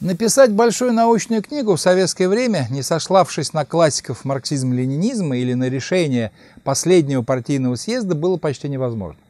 Написать большую научную книгу в советское время, не сошлавшись на классиков марксизма-ленинизма или на решение последнего партийного съезда, было почти невозможно.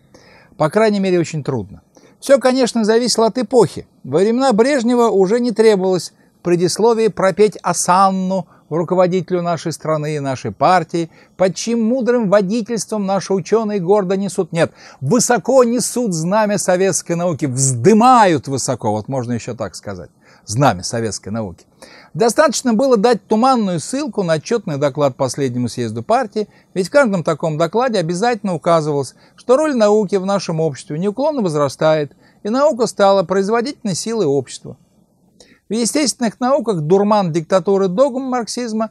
По крайней мере, очень трудно. Все, конечно, зависело от эпохи. Во времена Брежнева уже не требовалось в предисловии пропеть осанну руководителю нашей страны и нашей партии, под чьим мудрым водительством наши ученые гордо несут. Нет, высоко несут знамя советской науки, вздымают высоко, вот можно еще так сказать знамя советской науки. Достаточно было дать туманную ссылку на отчетный доклад последнему съезду партии, ведь в каждом таком докладе обязательно указывалось, что роль науки в нашем обществе неуклонно возрастает, и наука стала производительной силой общества. В естественных науках дурман диктатуры догм марксизма,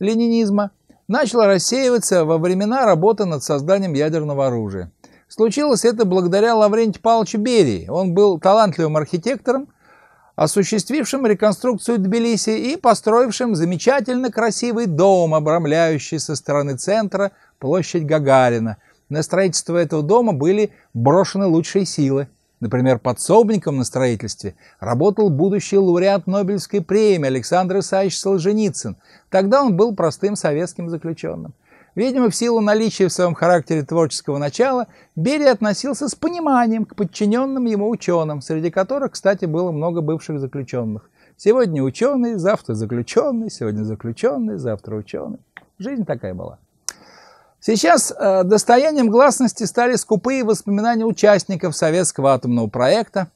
ленинизма начал рассеиваться во времена работы над созданием ядерного оружия. Случилось это благодаря Лаврентию Павловичу Берии. Он был талантливым архитектором, осуществившим реконструкцию Тбилиси и построившим замечательно красивый дом, обрамляющий со стороны центра площадь Гагарина. На строительство этого дома были брошены лучшие силы. Например, подсобником на строительстве работал будущий лауреат Нобелевской премии Александр Исаевич Солженицын. Тогда он был простым советским заключенным. Видимо, в силу наличия в своем характере творческого начала, Берия относился с пониманием к подчиненным ему ученым, среди которых, кстати, было много бывших заключенных. Сегодня ученый, завтра заключенный, сегодня заключенный, завтра ученый. Жизнь такая была. Сейчас э, достоянием гласности стали скупые воспоминания участников советского атомного проекта.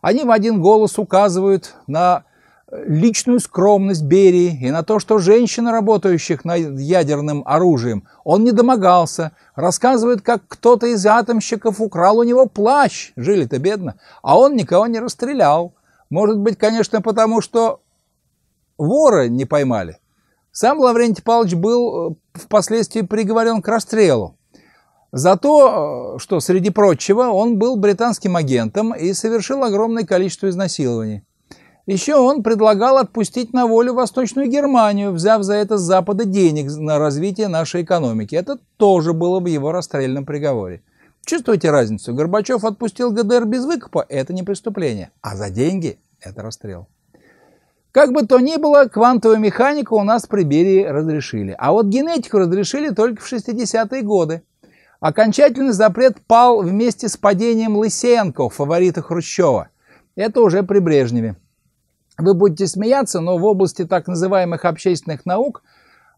Они в один голос указывают на личную скромность Берии и на то, что женщин, работающих над ядерным оружием, он не домогался. Рассказывает, как кто-то из атомщиков украл у него плащ, жили-то бедно, а он никого не расстрелял. Может быть, конечно, потому что вора не поймали. Сам Лаврентий Павлович был э, впоследствии приговорен к расстрелу. За то, э, что, среди прочего, он был британским агентом и совершил огромное количество изнасилований. Еще он предлагал отпустить на волю Восточную Германию, взяв за это с Запада денег на развитие нашей экономики. Это тоже было в его расстрельном приговоре. Чувствуете разницу? Горбачев отпустил ГДР без выкупа – это не преступление, а за деньги – это расстрел. Как бы то ни было, квантовую механику у нас при Берии разрешили. А вот генетику разрешили только в 60-е годы. Окончательный запрет пал вместе с падением Лысенко, фаворита Хрущева. Это уже при Брежневе. Вы будете смеяться, но в области так называемых общественных наук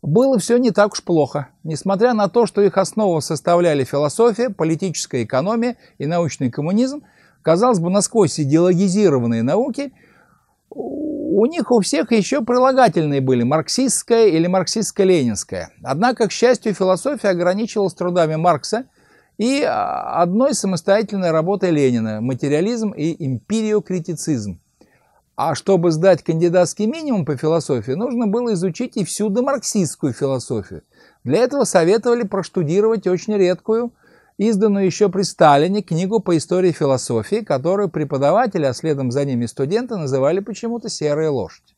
было все не так уж плохо, несмотря на то, что их основу составляли философия, политическая экономия и научный коммунизм, казалось бы, насквозь идеологизированные науки, у них у всех еще прилагательные были марксистская или марксистско-ленинская. Однако, к счастью, философия ограничивалась трудами Маркса и а, одной самостоятельной работой Ленина «Материализм и империокритицизм», а чтобы сдать кандидатский минимум по философии, нужно было изучить и всю домарксистскую философию. Для этого советовали проштудировать очень редкую, изданную еще при Сталине, книгу по истории философии, которую преподаватели, а следом за ними студенты, называли почему-то «серая лошадь».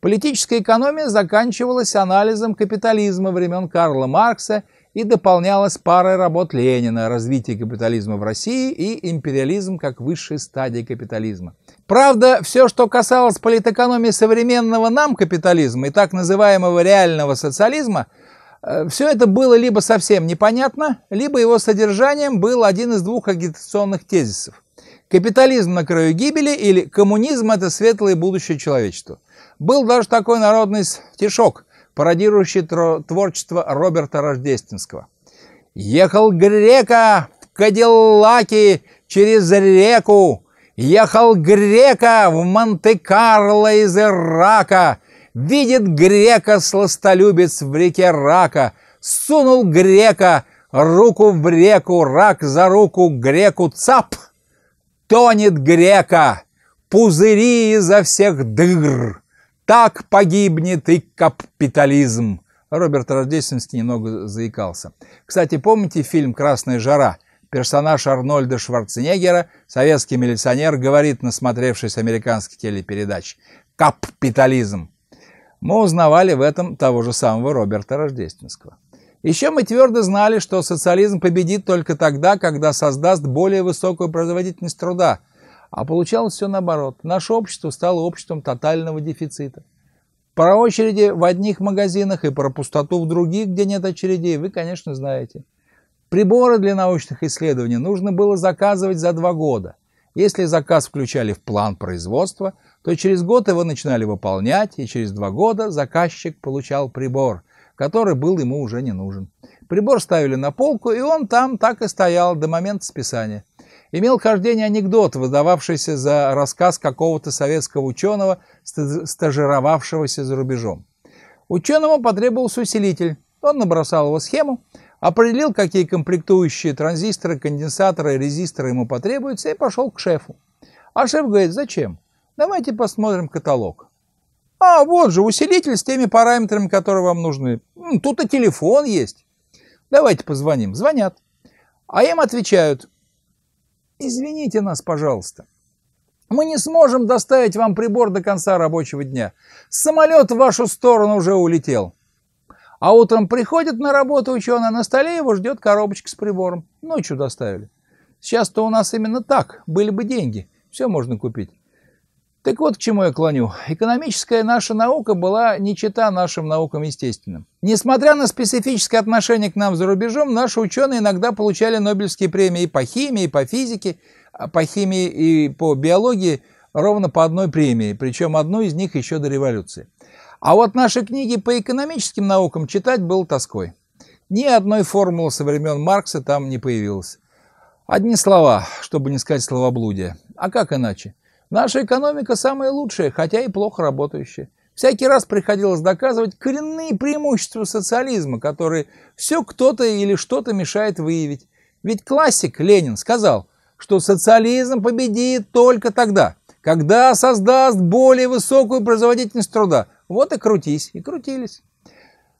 Политическая экономия заканчивалась анализом капитализма времен Карла Маркса – и дополнялась парой работ Ленина «Развитие капитализма в России» и «Империализм как высшей стадии капитализма». Правда, все, что касалось политэкономии современного нам капитализма и так называемого реального социализма, э, все это было либо совсем непонятно, либо его содержанием был один из двух агитационных тезисов. Капитализм на краю гибели или коммунизм – это светлое будущее человечества. Был даже такой народный стишок пародирующий творчество Роберта Рождественского. «Ехал грека в Кадиллаке через реку, ехал грека в Монте-Карло из Ирака, видит грека сластолюбец в реке Рака, сунул грека руку в реку, рак за руку греку цап, тонет грека, пузыри изо всех дыр». Так погибнет и капитализм. Роберт Рождественский немного заикался. Кстати, помните фильм «Красная жара»? Персонаж Арнольда Шварценеггера, советский милиционер, говорит, насмотревшись американских телепередач, «Капитализм». Мы узнавали в этом того же самого Роберта Рождественского. Еще мы твердо знали, что социализм победит только тогда, когда создаст более высокую производительность труда – а получалось все наоборот. Наше общество стало обществом тотального дефицита. Про очереди в одних магазинах и про пустоту в других, где нет очередей, вы, конечно, знаете. Приборы для научных исследований нужно было заказывать за два года. Если заказ включали в план производства, то через год его начинали выполнять, и через два года заказчик получал прибор, который был ему уже не нужен. Прибор ставили на полку, и он там так и стоял до момента списания имел хождение анекдот, выдававшийся за рассказ какого-то советского ученого, стажировавшегося за рубежом. Ученому потребовался усилитель. Он набросал его схему, определил, какие комплектующие транзисторы, конденсаторы и резисторы ему потребуются, и пошел к шефу. А шеф говорит, зачем? Давайте посмотрим каталог. А, вот же, усилитель с теми параметрами, которые вам нужны. Тут и телефон есть. Давайте позвоним. Звонят. А им отвечают, Извините нас, пожалуйста. Мы не сможем доставить вам прибор до конца рабочего дня. Самолет в вашу сторону уже улетел. А утром приходит на работу ученый, на столе его ждет коробочка с прибором. Ночью доставили. Сейчас-то у нас именно так. Были бы деньги. Все можно купить. Так вот, к чему я клоню. Экономическая наша наука была не чита нашим наукам естественным. Несмотря на специфическое отношение к нам за рубежом, наши ученые иногда получали Нобелевские премии и по химии, и по физике, а по химии и по биологии ровно по одной премии, причем одну из них еще до революции. А вот наши книги по экономическим наукам читать было тоской. Ни одной формулы со времен Маркса там не появилось. Одни слова, чтобы не сказать словоблудие. А как иначе? Наша экономика самая лучшая, хотя и плохо работающая. Всякий раз приходилось доказывать коренные преимущества социализма, которые все кто-то или что-то мешает выявить. Ведь классик Ленин сказал, что социализм победит только тогда, когда создаст более высокую производительность труда. Вот и крутись, и крутились.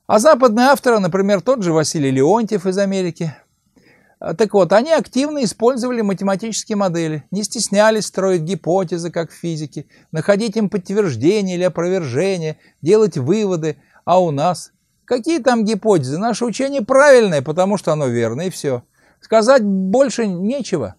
А западные авторы, например, тот же Василий Леонтьев из Америки, а, так вот, они активно использовали математические модели, не стеснялись строить гипотезы, как в физике, находить им подтверждение или опровержение, делать выводы. А у нас? Какие там гипотезы? Наше учение правильное, потому что оно верно, и все. Сказать больше нечего.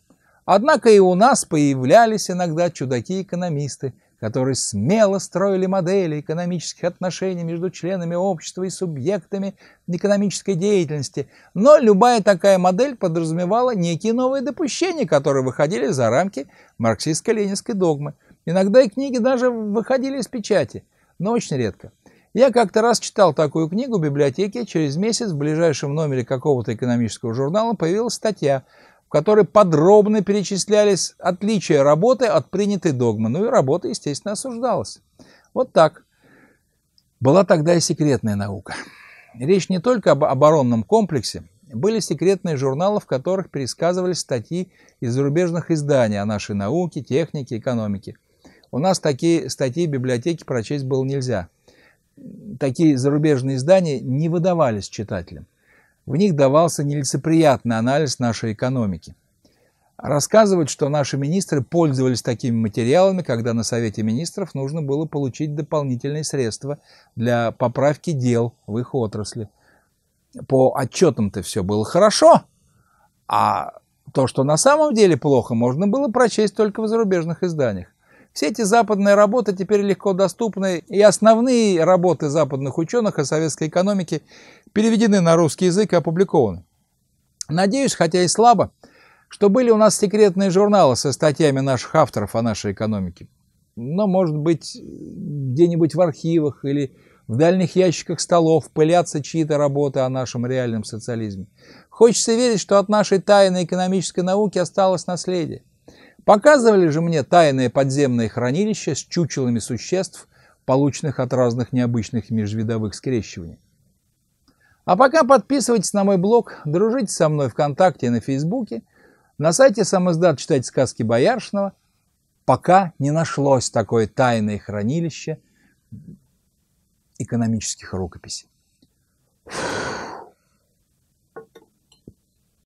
Однако и у нас появлялись иногда чудаки-экономисты – которые смело строили модели экономических отношений между членами общества и субъектами экономической деятельности, но любая такая модель подразумевала некие новые допущения, которые выходили за рамки марксистско-ленинской догмы. Иногда и книги даже выходили из печати, но очень редко. Я как-то раз читал такую книгу в библиотеке, через месяц в ближайшем номере какого-то экономического журнала появилась статья в которой подробно перечислялись отличия работы от принятой догмы. Ну и работа, естественно, осуждалась. Вот так. Была тогда и секретная наука. Речь не только об оборонном комплексе. Были секретные журналы, в которых пересказывались статьи из зарубежных изданий о нашей науке, технике, экономике. У нас такие статьи в библиотеке прочесть было нельзя. Такие зарубежные издания не выдавались читателям. В них давался нелицеприятный анализ нашей экономики. Рассказывают, что наши министры пользовались такими материалами, когда на Совете министров нужно было получить дополнительные средства для поправки дел в их отрасли. По отчетам-то все было хорошо, а то, что на самом деле плохо, можно было прочесть только в зарубежных изданиях. Все эти западные работы теперь легко доступны, и основные работы западных ученых о советской экономике переведены на русский язык и опубликованы. Надеюсь, хотя и слабо, что были у нас секретные журналы со статьями наших авторов о нашей экономике. Но, может быть, где-нибудь в архивах или в дальних ящиках столов пылятся чьи-то работы о нашем реальном социализме. Хочется верить, что от нашей тайной экономической науки осталось наследие. Показывали же мне тайные подземные хранилища с чучелами существ, полученных от разных необычных межвидовых скрещиваний. А пока подписывайтесь на мой блог, дружите со мной ВКонтакте и на Фейсбуке. На сайте Самоздат издат читать сказки Бояршного. Пока не нашлось такое тайное хранилище экономических рукописей.